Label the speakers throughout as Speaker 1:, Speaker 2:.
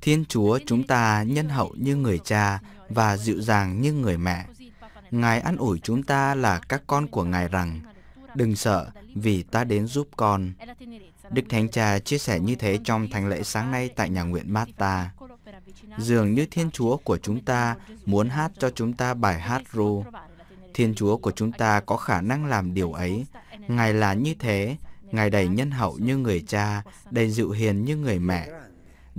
Speaker 1: Thiên Chúa chúng ta nhân hậu như người cha và dịu dàng như người mẹ. Ngài an ủi chúng ta là các con của Ngài rằng, đừng sợ vì ta đến giúp con. Đức Thánh Cha chia sẻ như thế trong thánh lễ sáng nay tại nhà nguyện Mata. Dường như Thiên Chúa của chúng ta muốn hát cho chúng ta bài hát ru. Thiên Chúa của chúng ta có khả năng làm điều ấy. Ngài là như thế, Ngài đầy nhân hậu như người cha, đầy dịu hiền như người mẹ,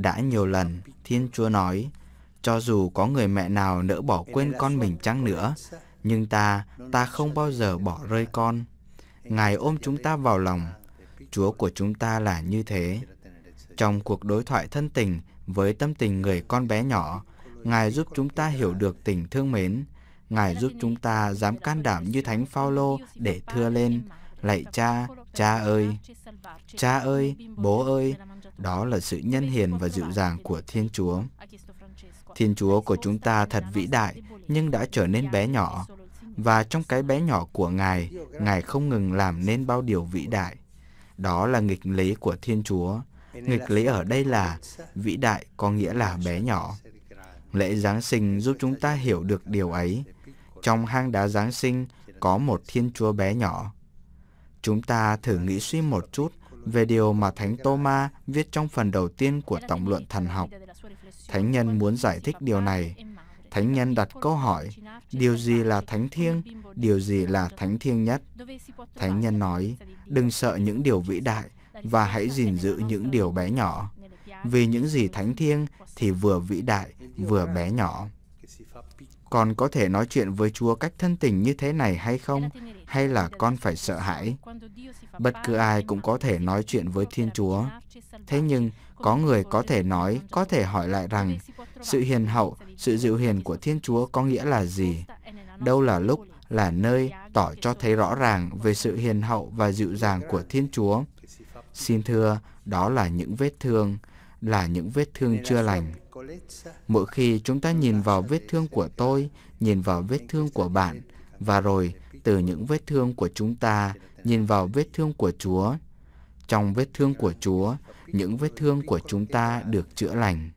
Speaker 1: đã nhiều lần, Thiên Chúa nói, cho dù có người mẹ nào nỡ bỏ quên con mình chăng nữa, nhưng ta, ta không bao giờ bỏ rơi con. Ngài ôm chúng ta vào lòng, Chúa của chúng ta là như thế. Trong cuộc đối thoại thân tình với tâm tình người con bé nhỏ, Ngài giúp chúng ta hiểu được tình thương mến. Ngài giúp chúng ta dám can đảm như Thánh Phaolô để thưa lên, lạy cha, cha ơi, cha ơi, bố ơi, đó là sự nhân hiền và dịu dàng của Thiên Chúa. Thiên Chúa của chúng ta thật vĩ đại nhưng đã trở nên bé nhỏ và trong cái bé nhỏ của Ngài, Ngài không ngừng làm nên bao điều vĩ đại. Đó là nghịch lý của Thiên Chúa. Nghịch lý ở đây là vĩ đại có nghĩa là bé nhỏ. Lễ Giáng sinh giúp chúng ta hiểu được điều ấy. Trong hang đá Giáng sinh có một Thiên Chúa bé nhỏ. Chúng ta thử nghĩ suy một chút về điều mà Thánh Tôma viết trong phần đầu tiên của tổng luận thần học. Thánh nhân muốn giải thích điều này. Thánh nhân đặt câu hỏi, điều gì là thánh thiêng, điều gì là thánh thiêng nhất? Thánh nhân nói, đừng sợ những điều vĩ đại và hãy gìn giữ những điều bé nhỏ. Vì những gì thánh thiêng thì vừa vĩ đại vừa bé nhỏ con có thể nói chuyện với Chúa cách thân tình như thế này hay không? Hay là con phải sợ hãi? Bất cứ ai cũng có thể nói chuyện với Thiên Chúa. Thế nhưng, có người có thể nói, có thể hỏi lại rằng, sự hiền hậu, sự dịu hiền của Thiên Chúa có nghĩa là gì? Đâu là lúc, là nơi tỏ cho thấy rõ ràng về sự hiền hậu và dịu dàng của Thiên Chúa. Xin thưa, đó là những vết thương, là những vết thương chưa lành. Mỗi khi chúng ta nhìn vào vết thương của tôi, nhìn vào vết thương của bạn, và rồi từ những vết thương của chúng ta, nhìn vào vết thương của Chúa. Trong vết thương của Chúa, những vết thương của chúng ta được chữa lành.